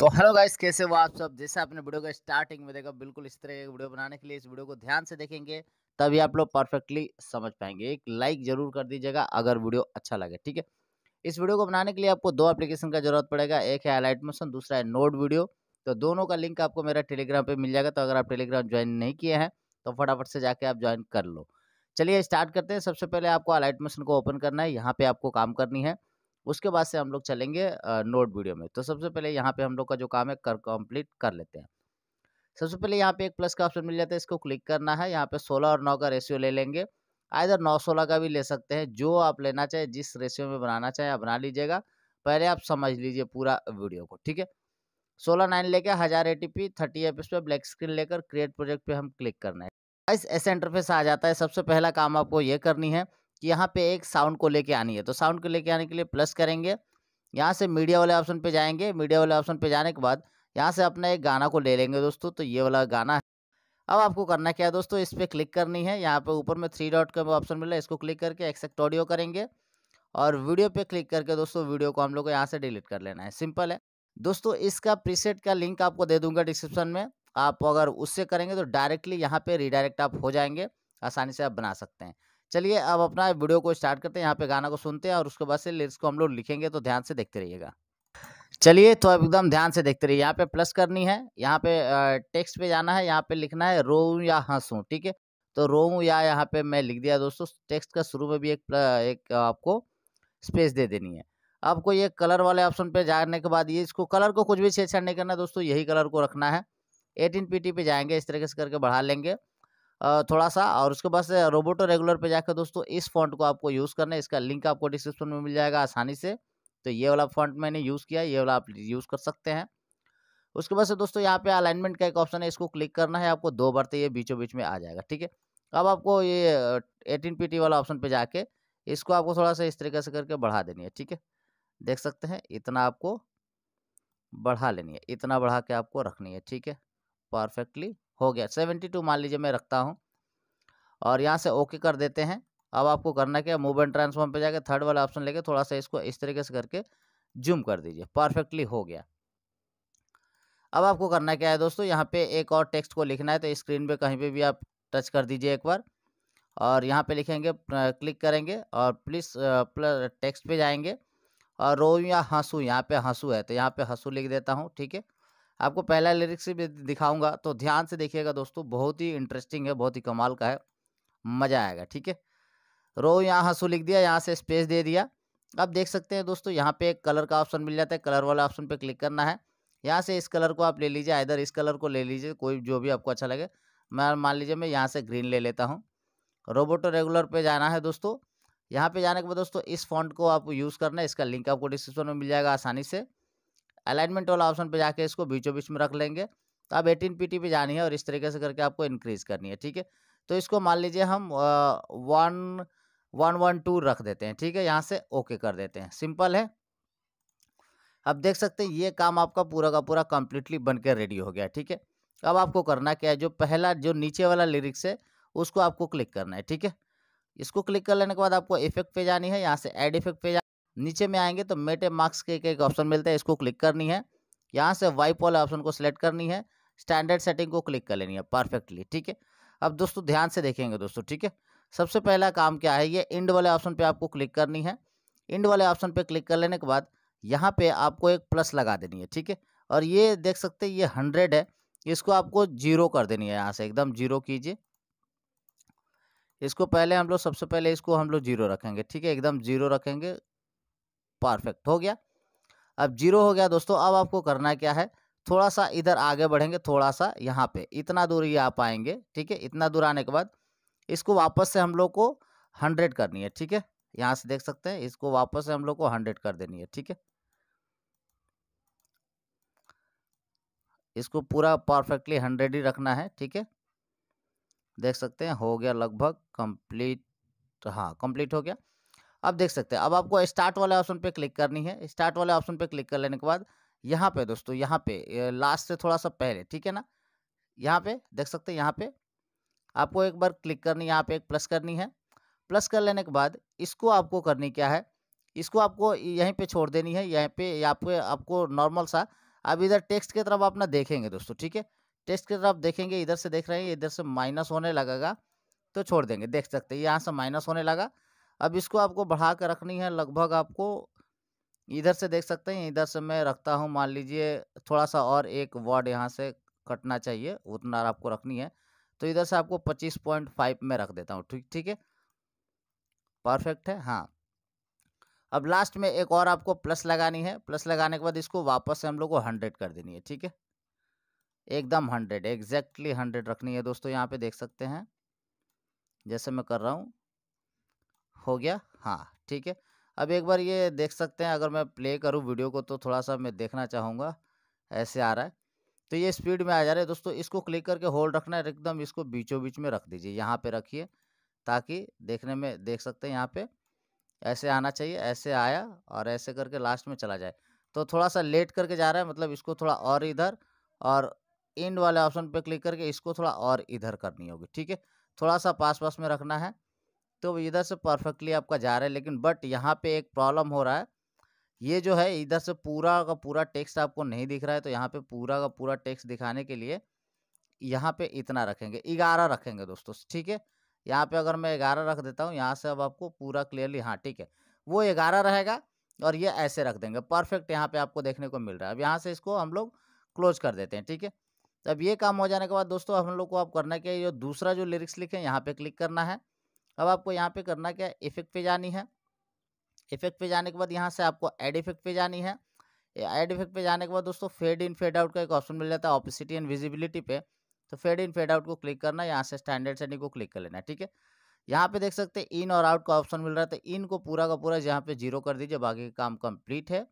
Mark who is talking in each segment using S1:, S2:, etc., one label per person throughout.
S1: तो hello guys कैसे हो आप सब जैसे आपने वीडियो का स्टार्टिंग में देखा बिल्कुल इस तरह के वीडियो बनाने के लिए इस वीडियो को ध्यान से देखेंगे तभी आप लोग परफेक्टली समझ पाएंगे एक लाइक जरूर कर दीजिएगा अगर वीडियो अच्छा लगे ठीक है इस वीडियो को बनाने के लिए आपको दो एप्लीकेशन का जरूरत पड़ेगा एक है अलाइट मोशन दूसरा है नोट वीडियो तो दोनों का लिंक आपको मेरा टेलीग्राम पर मिल जाएगा तो अगर आप टेलीग्राम ज्वाइन नहीं किए हैं तो फटाफट से जाके आप ज्वाइन कर लो चलिए स्टार्ट करते हैं सबसे पहले आपको अलाइट मोशन को ओपन करना है यहाँ पर आपको काम करनी है उसके बाद से हम लोग चलेंगे नोट वीडियो में तो सबसे पहले यहाँ पे हम लोग का जो काम है कर कंप्लीट कर लेते हैं सबसे पहले यहाँ पे एक प्लस का ऑप्शन मिल जाता है इसको क्लिक करना है यहाँ पे 16 और 9 का रेशियो ले लेंगे आधर 9 सोलह का भी ले सकते हैं जो आप लेना चाहे जिस रेशियो में बनाना चाहे आप बना लीजिएगा पहले आप समझ लीजिए पूरा वीडियो को ठीक है सोलह नाइन लेके हज़ार ए टी पी थर्टी पे ब्लैक स्क्रीन लेकर क्रिएट प्रोजेक्ट पे हम क्लिक करना है ऐसे इंटरफेस आ जाता है सबसे पहला काम आपको ये करनी है कि यहाँ पे एक साउंड को लेके आनी है तो साउंड को लेके आने के लिए प्लस करेंगे यहाँ से मीडिया वाले ऑप्शन पे जाएंगे मीडिया वाले ऑप्शन पे जाने के बाद यहाँ से अपना एक गाना को ले लेंगे दोस्तों तो ये वाला गाना है अब आपको करना क्या है दोस्तों इस पर क्लिक करनी है यहाँ पे ऊपर में थ्री डॉट का ऑप्शन मिला इसको क्लिक करके एक्सेक्ट ऑडियो करेंगे और वीडियो पे क्लिक करके दोस्तों वीडियो को हम लोग को यहाँ से डिलीट कर लेना है सिंपल है दोस्तों इसका प्रीसेट का लिंक आपको दे दूंगा डिस्क्रिप्शन में आप अगर उससे करेंगे तो डायरेक्टली यहाँ पे रिडायरेक्ट आप हो जाएंगे आसानी से आप बना सकते हैं चलिए अब अपना वीडियो को स्टार्ट करते हैं यहाँ पे गाना को सुनते हैं और उसके बाद से लिरिक्स को हम लोग लिखेंगे तो ध्यान से देखते रहिएगा चलिए तो अब एकदम ध्यान से देखते रहिए यहाँ पे प्लस करनी है यहाँ पे टेक्स्ट पे जाना है यहाँ पे लिखना है रो या हंसूँ ठीक है तो रो या यहाँ पे मैं लिख दिया दोस्तों टेक्स्ट का शुरू में भी एक एक आपको स्पेस दे देनी है आपको ये कलर वाले ऑप्शन पे जाने के बाद ये इसको कलर को कुछ भी छेड़छाड़ नहीं करना दोस्तों यही कलर को रखना है एटीन पी पे जाएंगे इस तरीके से करके बढ़ा लेंगे थोड़ा सा और उसके बाद से रोबोटो रेगुलर पे जाकर दोस्तों इस फॉन्ट को आपको यूज़ करना है इसका लिंक आपको डिस्क्रिप्शन में मिल जाएगा आसानी से तो ये वाला फॉन्ट मैंने यूज़ किया ये वाला आप यूज़ कर सकते हैं उसके बाद से दोस्तों यहाँ पे अलाइनमेंट का एक ऑप्शन है इसको क्लिक करना है आपको दो बार तो ये बीचों बीच में आ जाएगा ठीक है अब आपको ये एटीन पी वाला ऑप्शन पर जाके इसको आपको थोड़ा सा इस तरीके से करके बढ़ा देनी है ठीक है देख सकते हैं इतना आपको बढ़ा लेनी है इतना बढ़ा के आपको रखनी है ठीक है परफेक्टली हो गया सेवेंटी टू मान लीजिए मैं रखता हूँ और यहाँ से ओके कर देते हैं अब आपको करना क्या मूव एंड ट्रांसफॉर्म पे जाके थर्ड वाला ऑप्शन लेके थोड़ा सा इसको इस तरीके से करके जूम कर दीजिए परफेक्टली हो गया अब आपको करना क्या है दोस्तों यहाँ पे एक और टेक्स्ट को लिखना है तो स्क्रीन पे कहीं पे भी आप टच कर दीजिए एक बार और यहाँ पे लिखेंगे क्लिक करेंगे और प्लीज़ टेक्स्ट पे जाएंगे और रो या हंसू यहाँ पे हंसू है तो यहाँ पे हंसू लिख देता हूँ ठीक है आपको पहला लिरिक्स भी दिखाऊंगा तो ध्यान से देखिएगा दोस्तों बहुत ही इंटरेस्टिंग है बहुत ही कमाल का है मज़ा आएगा ठीक है रो यहाँ हंसू लिख दिया यहाँ से स्पेस दे दिया अब देख सकते हैं दोस्तों यहाँ पे एक कलर का ऑप्शन मिल जाता है कलर वाला ऑप्शन पे क्लिक करना है यहाँ से इस कलर को आप ले लीजिए आइधर इस कलर को ले लीजिए कोई जो भी आपको अच्छा लगे मैं मान लीजिए मैं यहाँ से ग्रीन ले लेता हूँ रोबोटो रेगुलर पे जाना है दोस्तों यहाँ पे जाने के बाद दोस्तों इस फॉन्ट को आप यूज़ करना है इसका लिंक आपको डिस्क्रिप्शन में मिल जाएगा आसानी से अलाइनमेंट वाला ऑप्शन पे जाके इसको बीचों बीच में रख लेंगे तो आप एटीन पी पे जानी है और इस तरीके से करके आपको इंक्रीज़ करनी है ठीक है तो इसको मान लीजिए हम वन वन वन टू रख देते हैं ठीक है यहाँ से ओके कर देते हैं सिंपल है अब देख सकते हैं ये काम आपका पूरा का पूरा कम्प्लीटली बन रेडी हो गया ठीक है अब आपको करना क्या है जो पहला जो नीचे वाला लिरिक्स है उसको आपको क्लिक करना है ठीक है इसको क्लिक कर लेने के बाद आपको इफेक्ट पे जानी है यहाँ से एड इफेक्ट पे नीचे में आएंगे तो मेटे मार्क्स के एक ऑप्शन मिलता है इसको क्लिक करनी है यहाँ से वाइप वाले ऑप्शन को सिलेक्ट करनी है स्टैंडर्ड सेटिंग को क्लिक कर लेनी है परफेक्टली ठीक है अब दोस्तों ध्यान से देखेंगे दोस्तों ठीक है सबसे पहला काम क्या है ये इंड वाले ऑप्शन पे आपको क्लिक करनी है इंड वाले ऑप्शन पे क्लिक कर लेने के बाद यहाँ पे आपको एक प्लस लगा देनी है ठीक है और ये देख सकते हैं ये हंड्रेड है इसको आपको जीरो कर देनी है यहाँ से एकदम जीरो कीजिए इसको पहले हम लोग सबसे पहले इसको हम लोग जीरो रखेंगे ठीक है एकदम जीरो रखेंगे परफेक्ट हो गया अब जीरो हो गया दोस्तों अब आपको करना क्या है थोड़ा सा इधर आगे बढ़ेंगे थोड़ा सा यहाँ पे इतना दूर ही आप आएंगे ठीक है इतना दूर आने के बाद इसको वापस से हम लोग को हंड्रेड करनी है ठीक है यहाँ से देख सकते हैं इसको वापस से हम लोग को हंड्रेड कर देनी है ठीक है इसको पूरा परफेक्टली हंड्रेड ही रखना है ठीक है देख सकते हैं हो गया लगभग कंप्लीट हाँ कंप्लीट हो गया आप देख सकते हैं अब आपको स्टार्ट वाले ऑप्शन पे क्लिक करनी है स्टार्ट वाले ऑप्शन पे क्लिक कर लेने के बाद यहाँ पे दोस्तों यहाँ पे लास्ट से थोड़ा सा पहले ठीक है ना यहाँ पे देख सकते हैं यहाँ पे आपको एक बार क्लिक करनी है यहाँ पे एक प्लस करनी है प्लस कर लेने के बाद इसको आपको करनी क्या है इसको आपको यहीं पर छोड़ देनी है यहीं पर यहाँ पे आपको नॉर्मल सा अब इधर टेक्स्ट की तरफ अपना देखेंगे दोस्तों ठीक है टेक्स्ट की तरफ देखेंगे इधर से देख रहे हैं इधर से माइनस होने लगेगा तो छोड़ देंगे देख सकते हैं यहाँ से माइनस होने लगा अब इसको आपको बढ़ा कर रखनी है लगभग आपको इधर से देख सकते हैं इधर से मैं रखता हूँ मान लीजिए थोड़ा सा और एक वर्ड यहाँ से कटना चाहिए उतना आपको रखनी है तो इधर से आपको पच्चीस पॉइंट फाइव में रख देता हूँ ठीक ठीक है परफेक्ट है हाँ अब लास्ट में एक और आपको प्लस लगानी है प्लस लगाने के बाद इसको वापस से हम लोग को हंड्रेड कर देनी है ठीक है एकदम हंड्रेड एग्जैक्टली हंड्रेड रखनी है दोस्तों यहाँ पे देख सकते हैं जैसे मैं कर रहा हूँ हो गया हाँ ठीक है अब एक बार ये देख सकते हैं अगर मैं प्ले करूँ वीडियो को तो थोड़ा सा मैं देखना चाहूँगा ऐसे आ रहा है तो ये स्पीड में आ जा रहा है दोस्तों इसको क्लिक करके होल्ड रखना है एकदम इसको बीचों बीच में रख दीजिए यहाँ पे रखिए ताकि देखने में देख सकते हैं यहाँ पे ऐसे आना चाहिए ऐसे आया और ऐसे करके लास्ट में चला जाए तो थोड़ा सा लेट करके जा रहा है मतलब इसको थोड़ा और इधर और इंड वाले ऑप्शन पर क्लिक करके इसको थोड़ा और इधर करनी होगी ठीक है थोड़ा सा पास पास में रखना है तो इधर से परफेक्टली आपका जा रहा है लेकिन बट यहाँ पे एक प्रॉब्लम हो रहा है ये जो है इधर से पूरा का पूरा टेक्स्ट आपको नहीं दिख रहा है तो यहाँ पे पूरा का पूरा टेक्स्ट दिखाने के लिए यहाँ पे इतना रखेंगे ग्यारह रखेंगे दोस्तों ठीक है यहाँ पे अगर मैं ग्यारह रख देता हूँ यहाँ से अब आपको पूरा क्लियरली हाँ ठीक है वो ग्यारह रहेगा और ये ऐसे रख देंगे परफेक्ट यहाँ पे आपको देखने को मिल रहा है अब यहाँ से इसको हम लोग क्लोज कर देते हैं ठीक है अब ये काम हो जाने के बाद दोस्तों हम लोग को आप करना है ये जो दूसरा जो लिरिक्स लिखे यहाँ पे क्लिक करना है अब आपको यहाँ पे करना क्या है इफेक्ट पे जानी है इफेक्ट पे जाने के बाद यहाँ से आपको एड इफेक्ट पे जानी है एड इफेक्ट पे जाने के बाद दोस्तों फेड इन फेड आउट का एक ऑप्शन मिल जाता है ऑपिसिटी एंड विजिबिलिटी पे तो फेड इन फेड आउट को क्लिक करना यहाँ से स्टैंडर्ड सेटिंग को क्लिक कर लेना है ठीक है यहाँ पे देख सकते हैं इन और आउट का ऑप्शन मिल रहा है तो इन को पूरा का पूरा यहाँ पे जीरो कर दीजिए बाकी का काम कंप्लीट है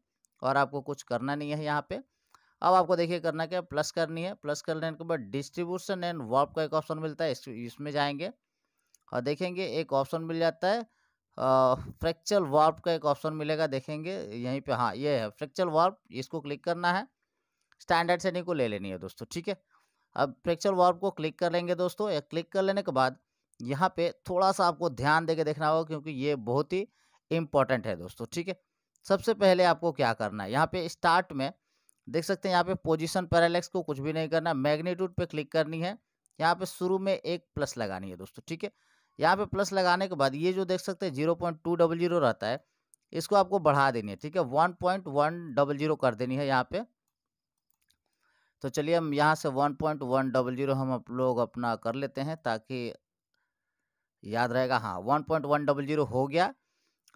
S1: और आपको कुछ करना नहीं है यहाँ पे अब आपको देखिए करना क्या प्लस करनी है प्लस करने के बाद डिस्ट्रीब्यूशन एंड वर्ब का एक ऑप्शन मिलता है इसमें जाएंगे और देखेंगे एक ऑप्शन मिल जाता है फ्रैक्चर वार्प का एक ऑप्शन मिलेगा देखेंगे यहीं पे हाँ ये है फ्रैक्चर वार्प इसको क्लिक करना है स्टैंडर्ड सेटिंग को ले लेनी है दोस्तों ठीक है अब फ्रैक्चर वार्प को क्लिक कर लेंगे दोस्तों या क्लिक कर लेने के बाद यहाँ पे थोड़ा सा आपको ध्यान दे के देखना होगा क्योंकि ये बहुत ही इम्पॉर्टेंट है दोस्तों ठीक है सबसे पहले आपको क्या करना है यहाँ पे स्टार्ट में देख सकते हैं यहाँ पे पोजिशन पैरालेक्स को कुछ भी नहीं करना मैग्नीट्यूड पर क्लिक करनी है यहाँ पे शुरू में एक प्लस लगानी है दोस्तों ठीक है यहाँ पे प्लस लगाने के बाद ये जो देख सकते हैं zero point two double zero रहता है इसको आपको बढ़ा देनी है ठीक है one point one double zero कर देनी है यहाँ पे तो चलिए हम यहाँ से one point one double zero हम आप लोग अपना कर लेते हैं ताकि याद रहेगा हाँ one point one double zero हो गया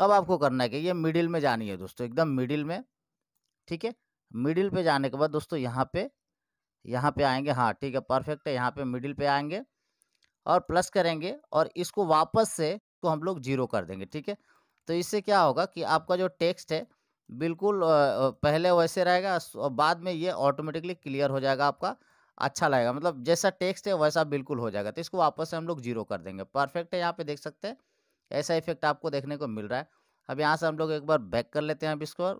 S1: अब आपको करना है कि ये मिडिल में जानी है दोस्तों एकदम मिडिल में ठीक है मिडिल पे जाने के बाद दोस्तों यहाँ पे यहाँ पे आएंगे हाँ ठीक है परफेक्ट है यहाँ पे मिडिल पे आएंगे और प्लस करेंगे और इसको वापस से को तो हम लोग जीरो कर देंगे ठीक है तो इससे क्या होगा कि आपका जो टेक्स्ट है बिल्कुल पहले वैसे रहेगा और बाद में ये ऑटोमेटिकली क्लियर हो जाएगा आपका अच्छा लगेगा मतलब जैसा टेक्स्ट है वैसा बिल्कुल हो जाएगा तो इसको वापस से हम लोग जीरो कर देंगे परफेक्ट है यहाँ पे देख सकते हैं ऐसा इफेक्ट आपको देखने को मिल रहा है अब यहाँ से हम लोग एक बार बैक कर लेते हैं अब इसको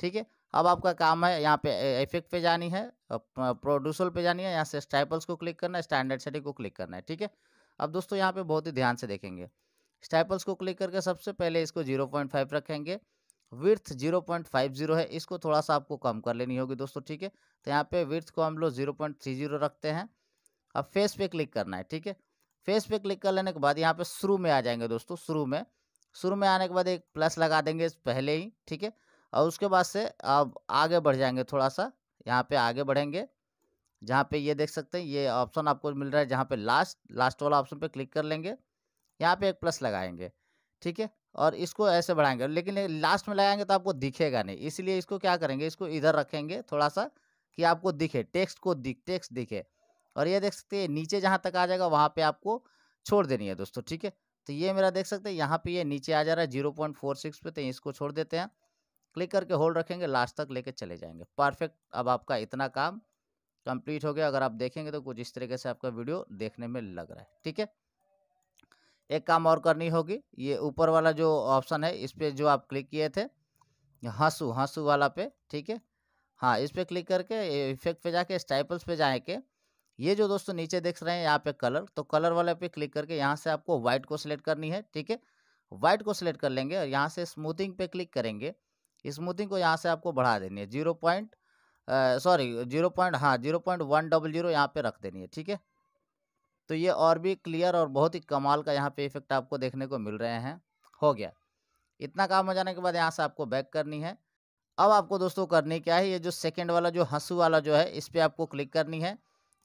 S1: ठीक है अब आपका काम है यहाँ पे इफेक्ट पे जानी है प्रोड्यूसल पे जानी है यहाँ से स्टाइपल्स को क्लिक करना है स्टैंडर्ड सेटिंग को क्लिक करना है ठीक है अब दोस्तों यहाँ पे बहुत ही ध्यान से देखेंगे स्टाइपल्स को क्लिक करके सबसे पहले इसको जीरो पॉइंट फाइव रखेंगे width zero point five zero है इसको थोड़ा सा आपको कम कर लेनी होगी दोस्तों ठीक है तो यहाँ पे विर्थ को हम लोग जीरो पॉइंट थ्री जीरो रखते हैं अब फेस पे क्लिक करना है ठीक है फेस पे क्लिक कर लेने के बाद यहाँ पे शुरू में आ जाएंगे दोस्तों शुरू में शुरू में आने के बाद एक प्लस लगा देंगे पहले ही ठीक है और उसके बाद से आप आगे बढ़ जाएंगे थोड़ा सा यहाँ पे आगे बढ़ेंगे जहाँ पे ये देख सकते हैं ये ऑप्शन आपको मिल रहा है जहाँ पे लास्ट लास्ट वाला ऑप्शन पे क्लिक कर लेंगे यहाँ पे एक प्लस लगाएंगे ठीक है और इसको ऐसे बढ़ाएंगे लेकिन लास्ट में लगाएंगे तो आपको दिखेगा नहीं इसलिए इसको क्या करेंगे इसको इधर रखेंगे थोड़ा सा कि आपको दिखे टेक्स्ट को दिख टेक्स्ट दिखे और ये देख सकते हैं नीचे जहाँ तक आ जाएगा वहाँ पर आपको छोड़ देनी है दोस्तों ठीक है तो ये मेरा देख सकते हैं यहाँ पे ये नीचे आ जा रहा है जीरो पॉइंट फोर सिक्स पे तो इसको छोड़ देते हैं क्लिक करके होल्ड रखेंगे लास्ट तक लेके चले जाएंगे परफेक्ट अब आपका इतना काम कंप्लीट हो गया अगर आप देखेंगे तो कुछ इस तरीके से आपका वीडियो देखने में लग रहा है ठीक है एक काम और करनी होगी ये ऊपर वाला जो ऑप्शन है इस पर जो आप क्लिक किए थे हंसू हंसू वाला पे ठीक है हाँ इस पर क्लिक करके इफेक्ट पे जाके स्टाइपल्स पे के ये जो दोस्तों नीचे देख रहे हैं यहाँ पे कलर तो कलर वाले पे क्लिक करके यहाँ से आपको व्हाइट को सिलेक्ट करनी है ठीक है व्हाइट को सिलेक्ट कर लेंगे और यहाँ से स्मूथिंग पे क्लिक करेंगे स्मूथिंग को यहाँ से आपको बढ़ा देनी है zero point sorry zero point हाँ zero point one double zero यहाँ पे रख देनी है ठीक है तो ये और भी क्लियर और बहुत ही कमाल का यहाँ पे इफेक्ट आपको देखने को मिल रहे हैं हो गया इतना काम हो जाने के बाद यहाँ से आपको बैक करनी है अब आपको दोस्तों करनी क्या है ये जो सेकेंड वाला जो हंसू वाला जो है इस पर आपको क्लिक करनी है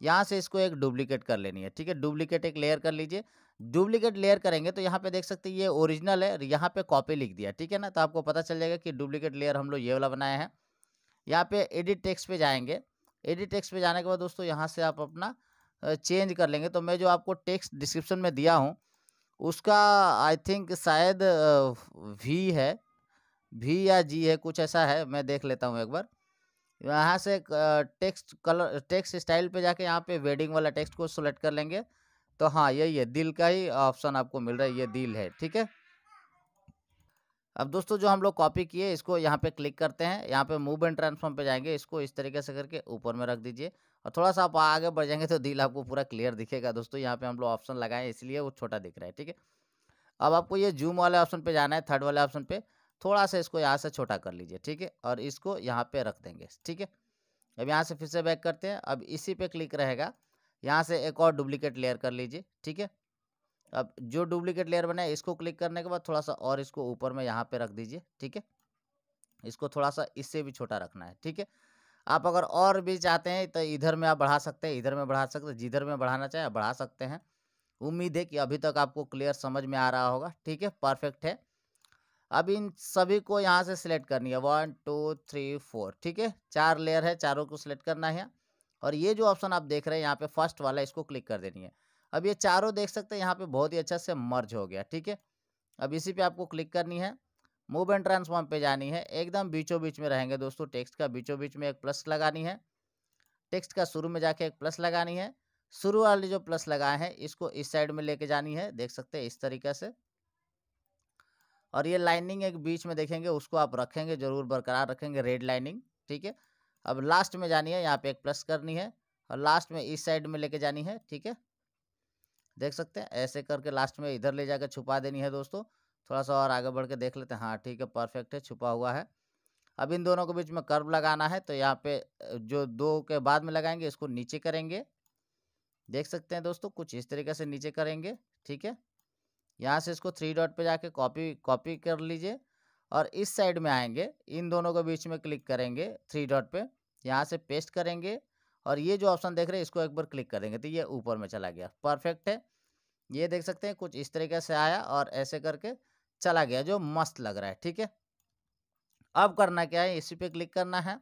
S1: यहाँ से इसको एक डुप्लीकेट कर लेनी है ठीक है डुप्लीकेट एक लेयर कर लीजिए डुप्लीकेट लेयर करेंगे तो यहाँ पे देख सकते हैं ये ओरिजिनल है यहाँ पे कॉपी लिख दिया ठीक है ना तो आपको पता चल जाएगा कि डुप्लीकेट लेयर हम लोग ये वाला बनाए हैं यहाँ पे एडिट टेक्स पे जाएंगे एडिट टेक्स पे जाने के बाद दोस्तों यहाँ से आप अपना चेंज कर लेंगे तो मैं जो आपको टेक्स डिस्क्रिप्शन में दिया हूँ उसका आई थिंक शायद वी है वी या जी है कुछ ऐसा है मैं देख लेता हूँ एक बार यहाँ से टेक्स्ट कलर टेक्स्ट स्टाइल पे जाके यहाँ पे वेडिंग वाला टेक्स्ट को सिलेक्ट कर लेंगे तो हाँ यही है दिल का ही ऑप्शन आपको मिल रहा है ये दिल है ठीक है अब दोस्तों जो हम लोग कॉपी किए इसको यहाँ पे क्लिक करते हैं यहाँ पे मूव एंड ट्रांसफॉर्म पे जाएंगे इसको इस तरीके से करके ऊपर में रख दीजिए और थोड़ा सा आप आगे बढ़ जाएंगे तो दिल आपको पूरा क्लियर दिखेगा दोस्तों यहाँ पे हम लोग ऑप्शन लगाए इसलिए वो छोटा दिख रहा है ठीक है अब आपको ये जूम वाले ऑप्शन पे जाना है थर्ड वाले ऑप्शन पे थोड़ा सा इसको यहाँ से छोटा कर लीजिए ठीक है और इसको यहाँ पे रख देंगे ठीक है अब यहाँ से फिर से बैक करते हैं अब इसी पे क्लिक रहेगा यहाँ से एक और डुप्लीकेट लेयर कर लीजिए ठीक है अब जो डुप्लीकेट लेयर बनाए इसको क्लिक करने के बाद थोड़ा सा और इसको ऊपर में यहाँ पे रख दीजिए ठीक है इसको थोड़ा सा इससे भी छोटा रखना है ठीक है आप अगर और भी चाहते हैं तो इधर में आप बढ़ा सकते हैं इधर में बढ़ा सकते हैं जिधर में बढ़ाना चाहें बढ़ा सकते हैं उम्मीद है कि अभी तक आपको क्लियर समझ में आ रहा होगा ठीक है परफेक्ट है अब इन सभी को यहाँ से सिलेक्ट करनी है वन टू थ्री फोर ठीक है चार लेयर है चारों को सिलेक्ट करना है और ये जो ऑप्शन आप देख रहे हैं यहाँ पे फर्स्ट वाला इसको क्लिक कर देनी है अब ये चारों देख सकते हैं यहाँ पे बहुत ही अच्छा से मर्ज हो गया ठीक है अब इसी पे आपको क्लिक करनी है मूव एंड ट्रांसफॉर्म पे जानी है एकदम बीचों बीच में रहेंगे दोस्तों टेक्स्ट का बीचों बीच में एक प्लस लगानी है टेक्स्ट का शुरू में जाके एक प्लस लगानी है शुरू वाले जो प्लस लगाए हैं इसको इस साइड में लेके जानी है देख सकते हैं इस तरीके से और ये लाइनिंग एक बीच में देखेंगे उसको आप रखेंगे जरूर बरकरार रखेंगे रेड लाइनिंग ठीक है अब लास्ट में जानी है यहाँ पे एक प्लस करनी है और लास्ट में इस साइड में लेके जानी है ठीक है देख सकते हैं ऐसे करके लास्ट में इधर ले जाकर छुपा देनी है दोस्तों थोड़ा सा और आगे बढ़ के देख लेते हैं हाँ ठीक है परफेक्ट है छुपा हुआ है अब इन दोनों के बीच में कर्व लगाना है तो यहाँ पे जो दो के बाद में लगाएंगे इसको नीचे करेंगे देख सकते हैं दोस्तों कुछ इस तरीके से नीचे करेंगे ठीक है यहाँ से इसको थ्री डॉट पे जाके कॉपी कॉपी कर लीजिए और इस साइड में आएंगे इन दोनों के बीच में क्लिक करेंगे थ्री डॉट पे यहाँ से पेस्ट करेंगे और ये जो ऑप्शन देख रहे हैं इसको एक बार क्लिक करेंगे तो ये ऊपर में चला गया परफेक्ट है ये देख सकते हैं कुछ इस तरीके से आया और ऐसे करके चला गया जो मस्त लग रहा है ठीक है अब करना क्या है इसी पे क्लिक करना है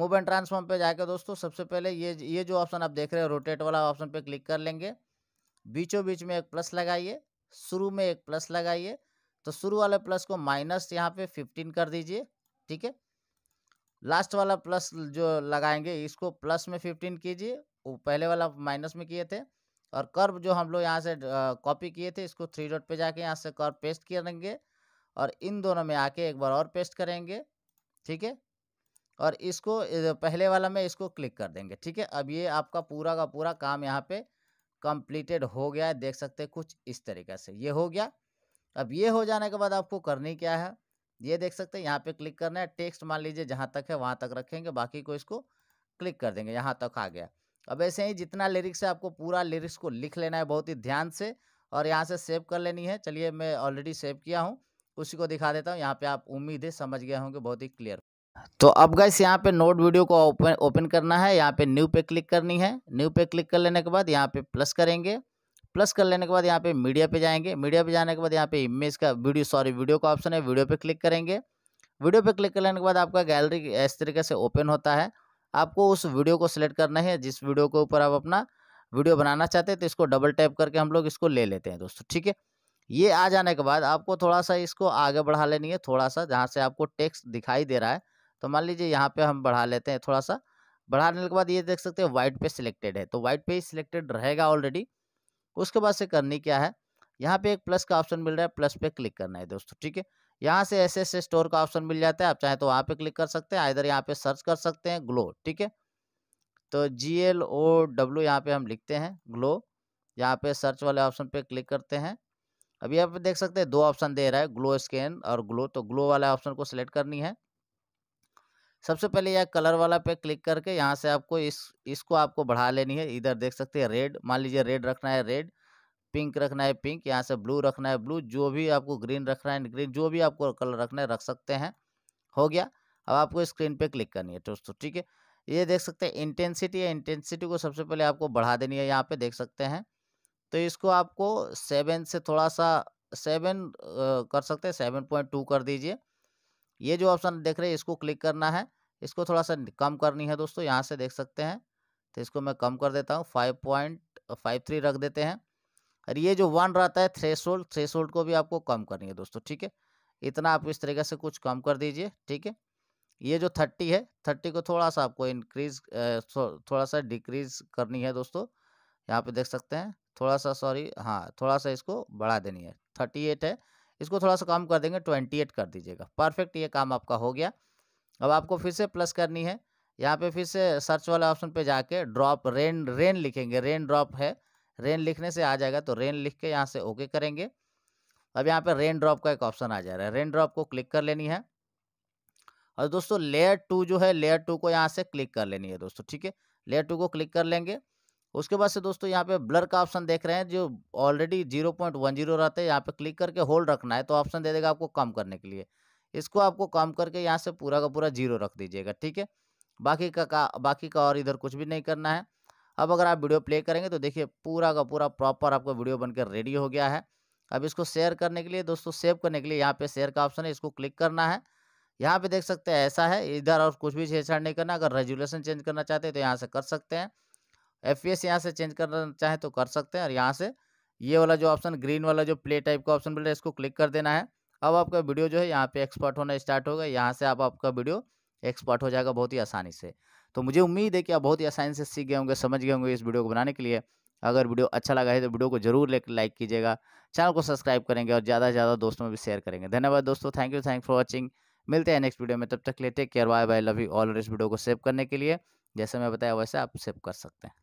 S1: मूव एंड ट्रांसफॉर्म पे जाकर दोस्तों सबसे पहले ये ये जो ऑप्शन आप देख रहे हैं रोटेट वाला ऑप्शन पे क्लिक कर लेंगे बीचों बीच में एक प्लस लगाइए शुरू में एक प्लस लगाइए तो शुरू वाले प्लस को माइनस यहाँ पे फिफ्टीन कर दीजिए ठीक है लास्ट वाला प्लस जो लगाएंगे इसको प्लस में फिफ्टीन कीजिए वो पहले वाला माइनस में किए थे और कर्व जो हम लोग यहाँ से कॉपी किए थे इसको थ्री डॉट पे जाके यहाँ से कर्व पेस्ट करेंगे और इन दोनों में आके एक बार और पेस्ट करेंगे ठीक है और इसको पहले वाला में इसको क्लिक कर देंगे ठीक है अब ये आपका पूरा का पूरा काम यहाँ पे कंप्लीटेड हो गया है देख सकते हैं कुछ इस तरीके से ये हो गया अब ये हो जाने के बाद आपको करनी क्या है ये देख सकते हैं यहाँ पे क्लिक करना है टेक्स्ट मान लीजिए जहाँ तक है वहाँ तक रखेंगे बाकी को इसको क्लिक कर देंगे यहाँ तक आ गया अब ऐसे ही जितना लिरिक्स है आपको पूरा लिरिक्स को लिख लेना है बहुत ही ध्यान से और यहाँ से सेव कर लेनी है चलिए मैं ऑलरेडी सेव किया हूँ उसी को दिखा देता हूँ यहाँ पे आप उम्मीद है समझ गए होंगे बहुत ही क्लियर तो अब गैस यहाँ पे नोट वीडियो को ओपन ओपन करना है यहाँ पे न्यू पे क्लिक करनी है न्यू पे क्लिक कर लेने के बाद यहाँ पे प्लस करेंगे प्लस कर लेने के बाद यहाँ पे मीडिया पे जाएंगे मीडिया पे जाने के बाद यहाँ पे इमेज का वीडियो सॉरी वीडियो का ऑप्शन है वीडियो पे क्लिक करेंगे वीडियो पे क्लिक कर लेने के बाद आपका गैलरी इस तरीके से ओपन होता है आपको उस वीडियो को सिलेक्ट करना है जिस वीडियो के ऊपर आप अपना वीडियो बनाना चाहते हैं तो इसको डबल टैप करके हम लोग इसको ले लेते हैं दोस्तों ठीक है ये आ जाने के बाद आपको थोड़ा सा इसको आगे बढ़ा लेनी है थोड़ा सा जहाँ से आपको टेक्स्ट दिखाई दे रहा है तो मान लीजिए यहाँ पे हम बढ़ा लेते हैं थोड़ा सा बढ़ाने के बाद ये देख सकते हैं वाइट पे सिलेक्टेड है तो वाइट पे ही सिलेक्टेड रहेगा ऑलरेडी उसके बाद से करनी क्या है यहाँ पे एक प्लस का ऑप्शन मिल रहा है प्लस पे क्लिक करना है दोस्तों ठीक है यहाँ से ऐसे ऐसे स्टोर का ऑप्शन मिल जाता है आप चाहे तो वहाँ पे क्लिक कर सकते हैं इधर यहाँ पे सर्च कर सकते हैं ग्लो ठीक है तो जी एल ओ डब्ल्यू यहाँ पे हम लिखते हैं ग्लो यहाँ पे सर्च वाले ऑप्शन पे क्लिक करते हैं अभी आप देख सकते हैं दो ऑप्शन दे रहा है ग्लो स्कैन और ग्लो तो ग्लो वाला ऑप्शन को सिलेक्ट करनी है सबसे पहले यह कलर वाला पे क्लिक करके यहाँ से आपको इस इसको आपको बढ़ा लेनी है इधर देख सकते हैं रेड मान लीजिए रेड रखना है रेड पिंक रखना है पिंक यहाँ से ब्लू रखना है ब्लू जो भी आपको ग्रीन रखना है ग्रीन जो भी आपको कलर रखना है रख सकते हैं हो गया अब आपको स्क्रीन पे क्लिक करनी है दोस्तों ठीक है ये देख सकते हैं इंटेंसिटी है इंटेंसिटी को सबसे पहले आपको बढ़ा देनी है यहाँ पे देख सकते हैं तो इसको आपको सेवन से थोड़ा सा सेवन कर सकते हैं सेवन पॉइंट टू कर दीजिए ये जो ऑप्शन देख रहे हैं इसको क्लिक करना है इसको थोड़ा सा कम करनी है दोस्तों यहाँ से देख सकते हैं तो इसको मैं कम कर देता हूँ फाइव पॉइंट फाइव थ्री रख देते हैं और ये जो वन रहता है थ्रेश होल्ड थ्रेश होल्ड को भी आपको कम करनी है दोस्तों ठीक है इतना आप इस तरीके से कुछ कम कर दीजिए ठीक है ये जो थर्टी है थर्टी को थोड़ा सा आपको इंक्रीज थोड़ा सा डिक्रीज करनी है दोस्तों यहाँ पे देख सकते हैं थोड़ा सा सॉरी हाँ थोड़ा सा इसको बढ़ा देनी है थर्टी एट है इसको थोड़ा सा कम कर देंगे ट्वेंटी एट कर दीजिएगा परफेक्ट ये काम आपका हो गया अब आपको फिर से प्लस करनी है यहाँ पे फिर से सर्च वाले ऑप्शन पे जाके ड्रॉप रेन रेन लिखेंगे रेन ड्रॉप है रेन लिखने से आ जाएगा तो रेन लिख के यहाँ से ओके करेंगे अब यहाँ पे रेन ड्रॉप का एक ऑप्शन आ जा रहा है रेन ड्रॉप को क्लिक कर लेनी है और दोस्तों लेयर टू जो है लेयर टू को यहाँ से क्लिक कर लेनी है दोस्तों ठीक है लेयर टू को क्लिक कर लेंगे उसके बाद से दोस्तों यहाँ पे ब्लर का ऑप्शन देख रहे हैं जो already zero point one zero रहते हैं यहाँ पे क्लिक करके होल्ड रखना है तो ऑप्शन दे देगा आपको कम करने के लिए इसको आपको कम करके यहाँ से पूरा का पूरा जीरो रख दीजिएगा ठीक है बाकी का, का बाकी का और इधर कुछ भी नहीं करना है अब अगर आप वीडियो प्ले करेंगे तो देखिए पूरा का पूरा प्रॉपर आपका वीडियो बनकर रेडी हो गया है अब इसको शेयर करने के लिए दोस्तों सेव करने के लिए यहाँ पे शेयर का ऑप्शन है इसको क्लिक करना है यहाँ पे देख सकते हैं ऐसा है इधर और कुछ भी छेड़छाड़ नहीं करना अगर रेजुलेशन चेंज करना चाहते हैं तो यहाँ से कर सकते हैं एफ पी एस यहाँ से चेंज करना चाहे तो कर सकते हैं और यहाँ से ये वाला जो ऑप्शन ग्रीन वाला जो प्ले टाइप का ऑप्शन मिल रहा है इसको क्लिक कर देना है अब आपका वीडियो जो है यहाँ पे एक्सपर्ट होना स्टार्ट होगा यहाँ से आप आपका वीडियो एक्सपर्ट हो जाएगा बहुत ही आसानी से तो मुझे उम्मीद है कि आप बहुत ही आसानी से सीख गए होंगे समझ गए होंगे इस वीडियो को बनाने के लिए अगर वीडियो अच्छा लगा है तो वीडियो को जरूर लाइक कीजिएगा चैनल को सब्सक्राइब करेंगे और ज़्यादा से ज़्यादा दोस्तों में भी शेयर करेंगे धन्यवाद दोस्तों thank you thank for watching मिलते हैं नेक्स्ट वीडियो में तब तक लेते care bye bye love you all इस वीडियो को सेव करने के लिए जैसे मैं बताया वैसे आप सेव कर सकते हैं